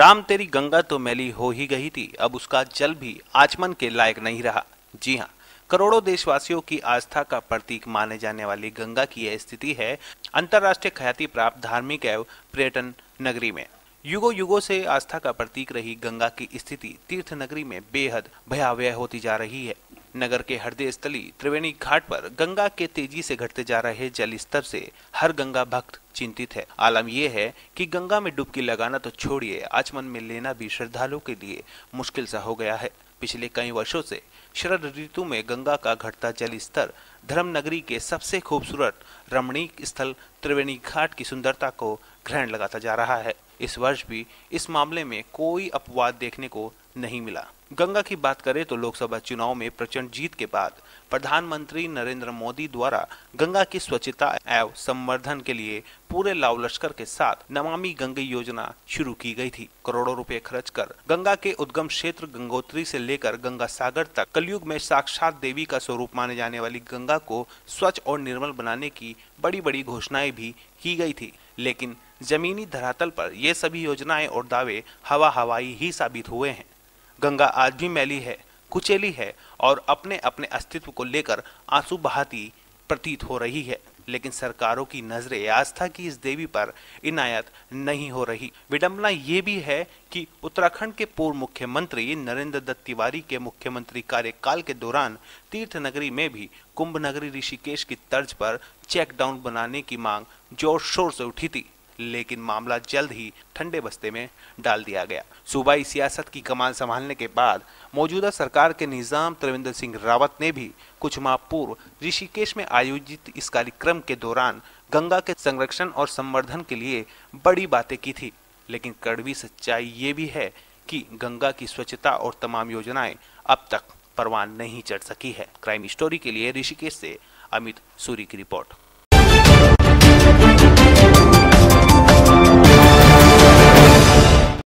राम तेरी गंगा तो मैली हो ही गई थी अब उसका जल भी आचमन के लायक नहीं रहा जी हाँ करोड़ों देशवासियों की आस्था का प्रतीक माने जाने वाली गंगा की यह स्थिति है अंतर्राष्ट्रीय ख्याति प्राप्त धार्मिक एवं पर्यटन नगरी में युगो युगो से आस्था का प्रतीक रही गंगा की स्थिति तीर्थ नगरी में बेहद भयावह होती जा रही है नगर के हृदय स्थली त्रिवेणी घाट पर गंगा के तेजी से घटते जा रहे जल स्तर से हर गंगा भक्त चिंतित है आलम यह है कि गंगा में डुबकी लगाना तो छोड़िए आचमन में लेना भी श्रद्धालुओं के लिए मुश्किल सा हो गया है पिछले कई वर्षों से शरद ऋतु में गंगा का घटता जल स्तर धर्मनगरी के सबसे खूबसूरत रमणीक स्थल त्रिवेणी घाट की सुंदरता को ग्रहण लगाता जा रहा है इस वर्ष भी इस मामले में कोई अपवाद देखने को नहीं मिला गंगा की बात करें तो लोकसभा चुनाव में प्रचंड जीत के बाद प्रधानमंत्री नरेंद्र मोदी द्वारा गंगा की स्वच्छता एवं संवर्धन के लिए पूरे लाव लश्कर के साथ नमामि गंगे योजना शुरू की गई थी करोड़ों रुपए खर्च कर गंगा के उद्गम क्षेत्र गंगोत्री से लेकर गंगा सागर तक कलयुग में साक्षात देवी का स्वरूप माने जाने वाली गंगा गंगा को स्वच्छ और निर्मल बनाने की बड़ी बड़ी घोषणाएं भी की गई थी लेकिन जमीनी धरातल पर ये सभी योजनाएं और दावे हवा हवाई ही साबित हुए हैं गंगा आज भी मैली है कुचेली है और अपने अपने अस्तित्व को लेकर आंसू बहाती प्रतीत हो रही है लेकिन सरकारों की नजर आस्था की इस देवी पर इनायत नहीं हो रही विडम्बना ये भी है कि उत्तराखंड के पूर्व मुख्यमंत्री नरेंद्र दत्त तिवारी के मुख्यमंत्री कार्यकाल के दौरान तीर्थ नगरी में भी कुंभ नगरी ऋषिकेश की तर्ज पर चेक डाउन बनाने की मांग जोर शोर से उठी थी लेकिन मामला जल्द ही ठंडे बस्ते में डाल दिया गया सूबाई सियासत की कमान संभालने के बाद मौजूदा सरकार के निजाम त्रिवेंद्र सिंह रावत ने भी कुछ माह पूर्व ऋषिकेश में आयोजित इस कार्यक्रम के दौरान गंगा के संरक्षण और संवर्धन के लिए बड़ी बातें की थी लेकिन कड़वी सच्चाई ये भी है कि गंगा की स्वच्छता और तमाम योजनाएं अब तक परवान नहीं चढ़ सकी है क्राइम स्टोरी के लिए ऋषिकेश से अमित सूरी की रिपोर्ट